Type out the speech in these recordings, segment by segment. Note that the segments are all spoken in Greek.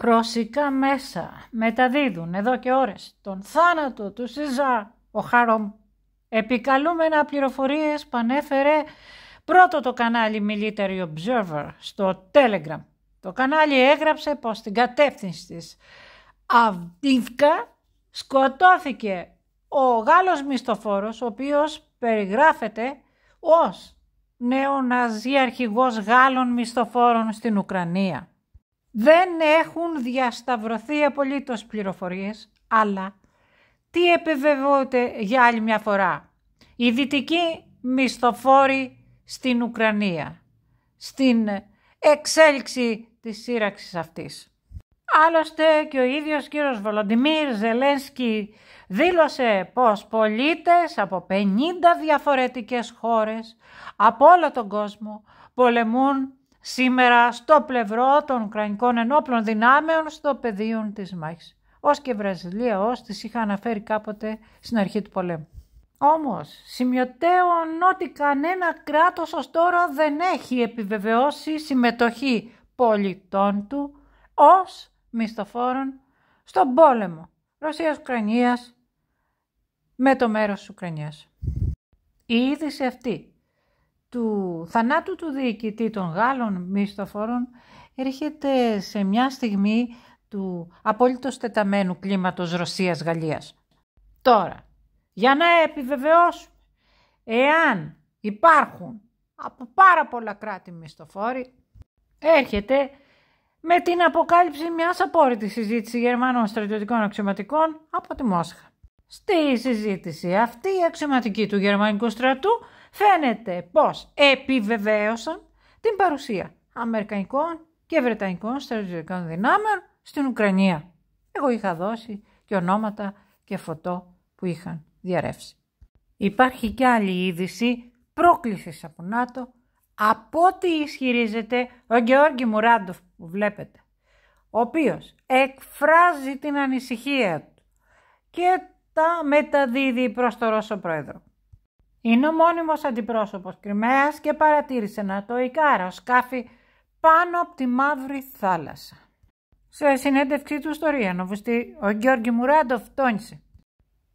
Ρωσικά μέσα μεταδίδουν εδώ και ώρες τον θάνατο του Σιζά ο Χαρόμ. Επικαλούμενα πληροφορίες πανέφερε πρώτο το κανάλι Military Observer στο Telegram. Το κανάλι έγραψε πως στην κατεύθυνση της σκοτώθηκε ο Γάλλος μισθοφόρος ο οποίος περιγράφεται ως Ναζι αρχηγός Γάλλων μισθοφόρων στην Ουκρανία. Δεν έχουν διασταυρωθεί απολύτως πληροφορίες, αλλά τι επιβεβαιώται για άλλη μια φορά. Οι δυτικοί μισθοφόροι στην Ουκρανία, στην εξέλιξη της σύραξης αυτής. Άλλωστε και ο ίδιος κύριος Βολοντιμίρ Ζελένσκι δήλωσε πως πολίτες από 50 διαφορετικές χώρες από όλο τον κόσμο πολεμούν σήμερα στο πλευρό των Ουκρανικών ενόπλων δυνάμεων στο πεδίο της μάχης. Ως και Βραζιλία, ως τις είχα αναφέρει κάποτε στην αρχή του πολέμου. Όμως, σημειωτέων ότι κανένα κράτος ως τώρα δεν έχει επιβεβαιώσει συμμετοχή πολιτών του ως μισθοφόρων στον πόλεμο Ρωσίας-Ουκρανίας με το μέρος της Ουκρανίας. Η είδηση αυτή του θανάτου του διοικητή των Γάλλων μισθοφόρων έρχεται σε μια στιγμή του απόλυτος τεταμένου κλίματος Ρωσίας-Γαλλίας. Τώρα, για να επιβεβαιώσουμε, εάν υπάρχουν από πάρα πολλά κράτη μισθοφόροι, έρχεται με την αποκάλυψη μιας απόρριτης συζήτησης Γερμανών στρατιωτικών αξιωματικών από τη Μόσχα. Στη συζήτηση αυτή, η αξιωματική του Γερμανικού στρατού φαίνεται πως επιβεβαίωσαν την παρουσία Αμερικανικών και Βρετανικών στρατιωτικών δυνάμεων στην Ουκρανία. Εγώ είχα δώσει και ονόματα και φωτό που είχαν διαρρεύσει. Υπάρχει κι άλλη είδηση πρόκλησης από ΝΑΤΟ από ό,τι ισχυρίζεται ο Γεώργη Μουράντοφ που βλέπετε, ο οποίος εκφράζει την ανησυχία του και τα μεταδίδει προς το Ρώσο Πρόεδρο. Είναι ο μόνιμος αντιπρόσωπος Κρυμαίας και παρατήρησε να το Ικάρα σκάφη πάνω από τη μαύρη θάλασσα. Σε συνέντευξή του στο ο Γιώργη Μουράντοφ τόνισε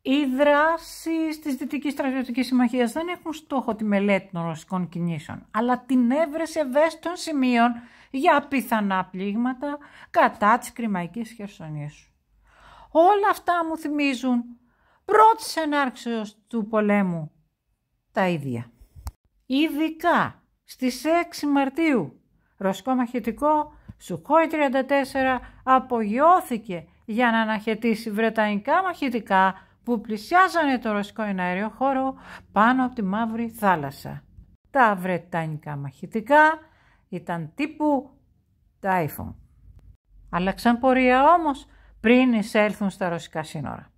«Οι δράσει της Δυτικής Στρατιωτικής Συμμαχίας δεν έχουν στόχο τη μελέτη των ρωσικών κινήσεων, αλλά την έβρεση ευαίσθητων σημείων για πιθανά πλήγματα κατά της Κρυμαϊκής χερσονήσου. Όλα αυτά μου θυμίζουν πρώτης ενάρξεως του πολέμου τα ίδια. Ειδικά στις 6 Μαρτίου, Ρωσικό Μαχητικό Σουχόι 34 απογειώθηκε για να αναχαιτήσει Βρετανικά μαχητικά που πλησιάζανε το ρωσικό εναέριο χώρο πάνω από τη Μαύρη Θάλασσα. Τα Βρετανικά μαχητικά ήταν τύπου Τάιφον. Άλλαξαν πορεία όμως πριν εισέλθουν στα ρωσικά σύνορα.